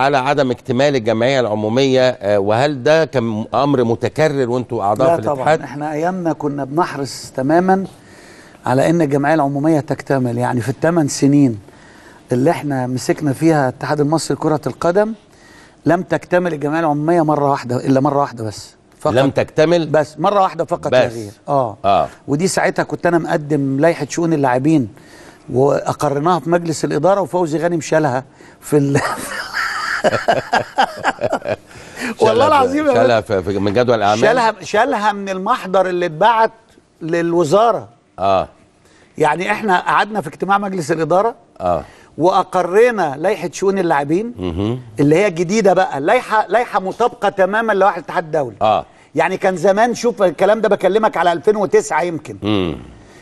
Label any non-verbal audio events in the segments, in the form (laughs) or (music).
على عدم اكتمال الجمعيه العموميه آه، وهل ده كان امر متكرر وانتوا اعضاء في الاتحاد؟ لا طبعا احنا ايامنا كنا بنحرص تماما على ان الجمعيه العموميه تكتمل يعني في الثمان سنين اللي احنا مسكنا فيها الاتحاد المصري لكره القدم لم تكتمل الجمعيه العموميه مره واحده الا مره واحده بس فقط لم تكتمل بس مره واحده فقط بس. غير اه اه ودي ساعتها كنت انا مقدم لائحه شؤون اللاعبين واقرناها في مجلس الاداره وفوزي غانم شالها في (laughs) (laughs) والله العظيم شالها في من جدول الاعمال شالها شالها من المحضر اللي اتبعت للوزاره اه يعني احنا قعدنا في اجتماع مجلس الاداره اه واقرينا لائحه شؤون اللاعبين اللي هي جديده بقى اللائحه لائحه مطابقه تماما لوائحه الاتحاد الدولي اه يعني كان زمان شوف الكلام ده بكلمك على 2009 يمكن مم.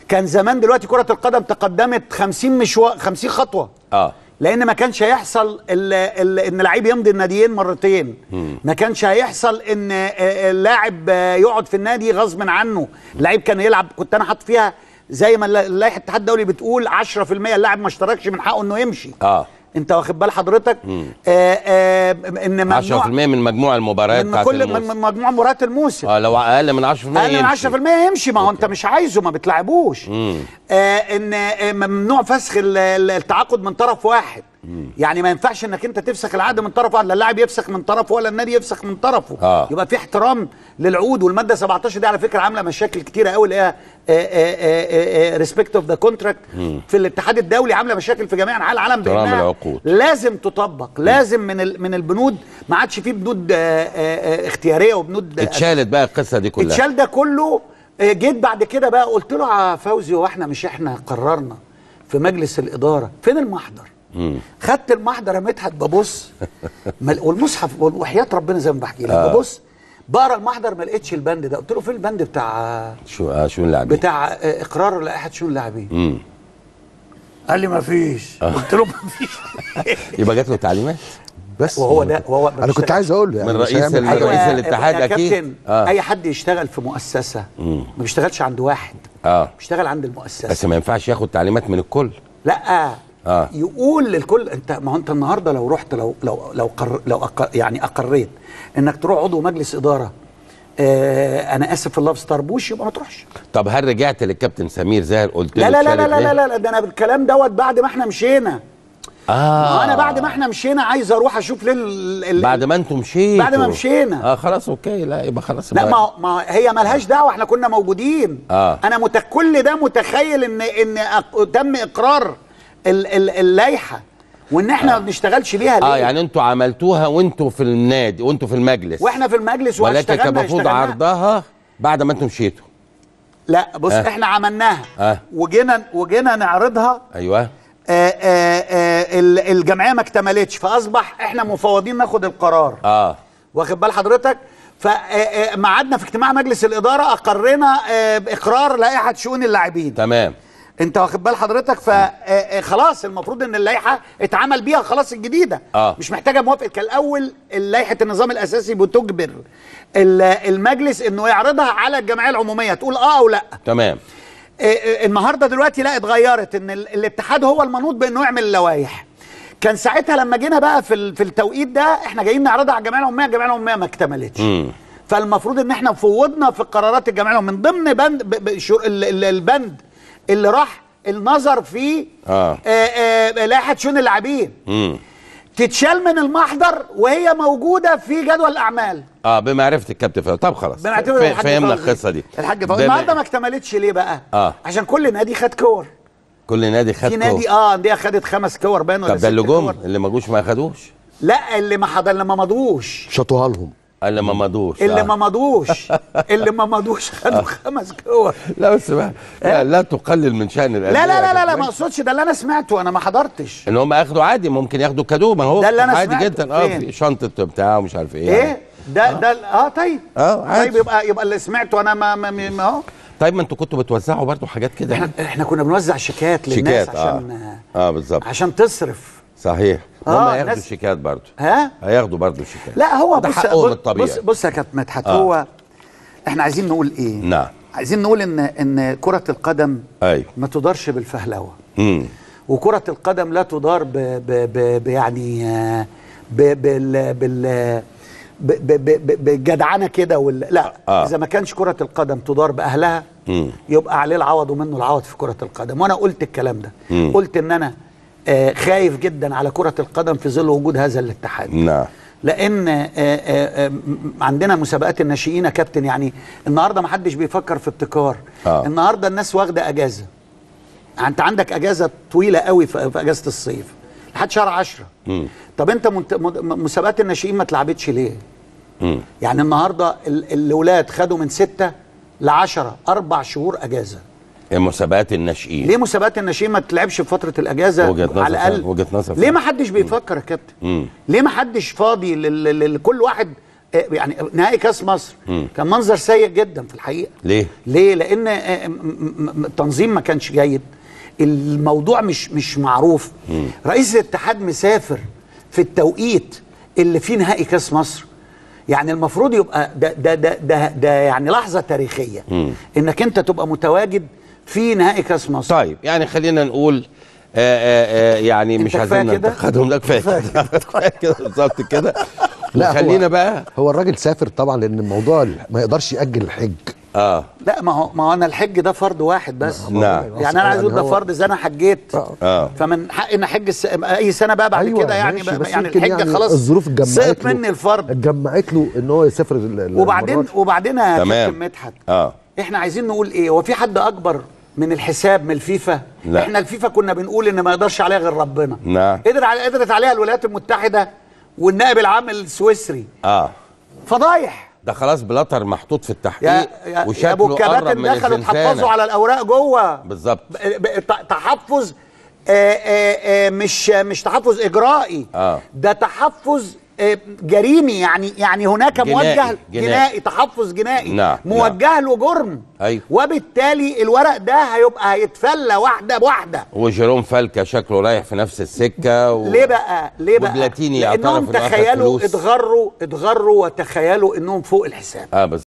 كان زمان دلوقتي كره القدم تقدمت 50 مشوار 50 خطوه اه لان ما كانش هيحصل ال ان لعيب يمضي الناديين مرتين ما كانش هيحصل ان آه، آه، اللاعب يقعد في النادي غصب عنه لعيب كان يلعب كنت انا حاطط فيها زي ما لائحه الاتحاد الدولي بتقول 10% اللاعب ما اشتركش من حقه انه يمشي اه انت واخد بال حضرتك آه، آه، ان ممنوع 10% من مجموع المباريات من كل من مجموع مباريات الموسم اه لو اقل من 10% اقل من 10% يمشي ما هو انت مش عايزه ما بتلعبوش آه، ان ممنوع فسخ التعاقد من طرف واحد يعني ما ينفعش انك انت تفسخ العقد من طرف واحد لا اللاعب يفسخ من طرفه ولا النادي يفسخ من طرفه آه. يبقى في احترام للعقود والماده 17 دي على فكره عامله مشاكل كتيره قوي اللي هي ريسبكت اوف ذا كونتراكت في الاتحاد الدولي عامله مشاكل في جميع انحاء العالم بانها لازم تطبق لازم من من البنود ما عادش في بنود آآ آه، آآ آه، آه، اختياريه وبنود اتشالت بقى القصه دي كلها اتشال ده كله جيت بعد كده بقى قلت له يا فوزي هو احنا مش احنا قررنا في مجلس الاداره فين المحضر خدت يا مدحت ببص والمصحف وحياه ربنا زي ما بحكي لك آه. ببص بقرا المحضر ما لقيتش البند ده قلت له فين البند بتاع شو آه شؤون اللاعبين بتاع آه، اقرار لائحه شؤون اللاعبين قال لي ما فيش آه. قلت له ما فيش (laughs) يبقى جات له تعليمات بس وهو ده وهو انا كنت عايز اقول له يعني من رئيس رئيس أيوة، الاتحاد اكيد آه. اي حد يشتغل في مؤسسه مم. ما بيشتغلش عند واحد اه بيشتغل عند المؤسسه بس ما ينفعش ياخد تعليمات من الكل لا آه. يقول للكل انت ما هو انت النهارده لو رحت لو لو لو, قر لو أقر يعني اقريت انك تروح عضو مجلس اداره آه انا اسف في اللفظ طربوش يبقى ما تروحش طب هل رجعت للكابتن سمير زاهر قلت لا له لا لا لا, لا لا لا لا ده انا بالكلام دوت بعد ما احنا مشينا اه انا بعد ما احنا مشينا عايز اروح اشوف ليه بعد ما انتم مشيتوا بعد ما مشينا اه خلاص اوكي لا يبقى خلاص لا ما, ما هي مالهاش دعوه احنا كنا موجودين اه انا كل ده متخيل ان ان تم اقرار اللايحه وان احنا آه. ما بنشتغلش بيها آه، ليه؟ اه يعني انتوا عملتوها وانتوا في النادي وانتوا في المجلس واحنا في المجلس ولكن كان المفروض عرضها بعد ما انتوا مشيتوا لا بص آه. احنا عملناها آه. وجينا وجينا نعرضها ايوه آه آه, آه، الجمعيه ما اكتملتش فاصبح احنا مفوضين ناخد القرار اه واخد بال حضرتك فما آه، في اجتماع مجلس الاداره اقرينا باقرار لائحه شؤون اللاعبين تمام انت واخد بال حضرتك فخلاص آه، آه، المفروض ان اللائحه اتعمل بيها خلاص الجديده آه. مش محتاجه موافقه كالاول لائحه النظام الاساسي بتجبر المجلس انه يعرضها على الجمعيه العموميه تقول اه او لا تمام آه، النهارده دلوقتي لا اتغيرت ان الاتحاد هو المنوط بانه يعمل اللوائح كان ساعتها لما جينا بقى في في التوقيت ده احنا جايين نعرضها على الجمعيه العموميه الجمعيه العموميه ما اكتملتش فالمفروض ان احنا فوضنا في قرارات الجمعيه من ضمن بند البند اللي راح النظر في آه. آه آه لائحه شؤون اللاعبين تتشال من المحضر وهي موجوده في جدول الاعمال اه بمعرفه الكابتن فوزي طب خلاص فهمنا القصه دي الحاج فوزي النهارده ما اكتملتش ليه بقى؟ آه. عشان كل نادي خد كور كل نادي خد في نادي اه انديه خدت خمس كور باين طب ده اللي جم اللي ما جوش ما خدوش لا اللي ما حضر اللي ما مضوش شطوها لهم اللي ما مضوش اللي ما آه. مضوش (laughs) اللي ما مضوش خدوا آه. خمس كور لا بس بقى إيه؟ لا, لا تقلل من شأن الأندية لا لا لا لا, لا ما اقصدش ده اللي انا سمعته انا ما حضرتش ان هم ياخدوا عادي ممكن ياخدوا كادو ما هو ده اللي انا عادي جدا اه في شنطه بتاع ومش عارف ايه ايه يعني. ده آه. ده اه طيب اه عادي طيب يبقى يبقى اللي سمعته انا ما اهو طيب ما انتوا كنتوا بتوزعوا برضو حاجات كده احنا احنا كنا بنوزع شيكات للناس شيكات عشان اه, آه بالظبط عشان تصرف صحيح هما آه هياخدوا شيكات برضه ها هياخدوا برضه شيكات لا هو بص بص بص يا كابتن مدحت آه. هو احنا عايزين نقول ايه نعم عايزين نقول ان ان كره القدم أيوه. ما تدارش بالفهلوه امم وكره القدم لا تدار ب ب ب ب يعني آه، ب بال بال بجدعنه كده ولا لا آه. آه. اذا ما كانش كره القدم تدار باهلها مم. يبقى عليه العوض ومنه العوض في كره القدم وانا قلت الكلام ده مم. قلت ان انا آه، خايف جدا على كرة القدم في ظل وجود هذا الاتحاد نعم لان آه، آه، عندنا مسابقات الناشئين يا كابتن يعني النهارده ما حدش بيفكر في ابتكار آه. النهارده الناس واخده اجازه يعني انت عندك اجازه طويله قوي في اجازه الصيف لحد شهر 10 طب انت مسابقات الناشئين ما اتلعبتش ليه م. يعني النهارده الاولاد خدوا من ستة ل 10 اربع شهور اجازه مسابقات الناشئين ليه مسابقات الناشئين ما تتلعبش في فتره الاجازه وجهة نظر على الاقل وجهة نظر ليه ما حدش بيفكر يا كابتن ليه ما حدش فاضي لكل واحد آه، يعني نهائي كاس مصر مم. كان منظر سيء جدا في الحقيقه ليه ليه لان آه، آه، التنظيم ما كانش جيد الموضوع مش مش معروف مم. رئيس الاتحاد مسافر في التوقيت اللي فيه نهائي كاس مصر يعني المفروض يبقى ده ده ده ده, ده يعني لحظه تاريخيه مم. انك انت تبقى متواجد في نهائي كاس مصر طيب يعني خلينا نقول آآ آه، آآ آه، آه، يعني مش عايزين ننتقدهم ده كفايه (laughs) كفايه كده بالظبط كده لا خلينا بقى هو الراجل سافر طبعا لان الموضوع ما يقدرش ياجل الحج اه لا ما هو ما هو انا الحج ده فرض واحد بس نعم يعني انا عايز اقول يعني ده فرض اذا انا حجيت اه فمن حقي ان احج الس... اي سنه بقى بعد أيوة كده يعني بقى يعني الحجه يعني خلاص الظروف اتجمعت سقط مني الفرض اتجمعت له ان هو يسافر وبعدين وبعدين يا كابتن مدحت اه احنا عايزين نقول ايه هو في حد اكبر من الحساب من الفيفا لا. احنا الفيفا كنا بنقول ان ما يقدرش عليها غير ربنا نعم قدر على قدرت عليها الولايات المتحده والنائب العام السويسري اه فضايح ده خلاص بلاتر محطوط في التحقيق يا وشكله دخلوا تحفظوا على الاوراق جوه بالظبط تحفظ آآ آه، آآ آه، آه، مش مش تحفظ اجرائي آه. ده تحفظ آه، جريمي يعني يعني هناك جنائي موجه جنائي, جنائي تحفظ جنائي نعم, نعم. موجه نعم له جرم أيوه وبالتالي الورق ده هيبقى هيتفلى واحده بواحده وجيروم فالكا شكله رايح في نفس السكه و... ليه بقى ليه بقى لانهم تخيلوا اتغروا اتغروا وتخيلوا انهم فوق الحساب اه بس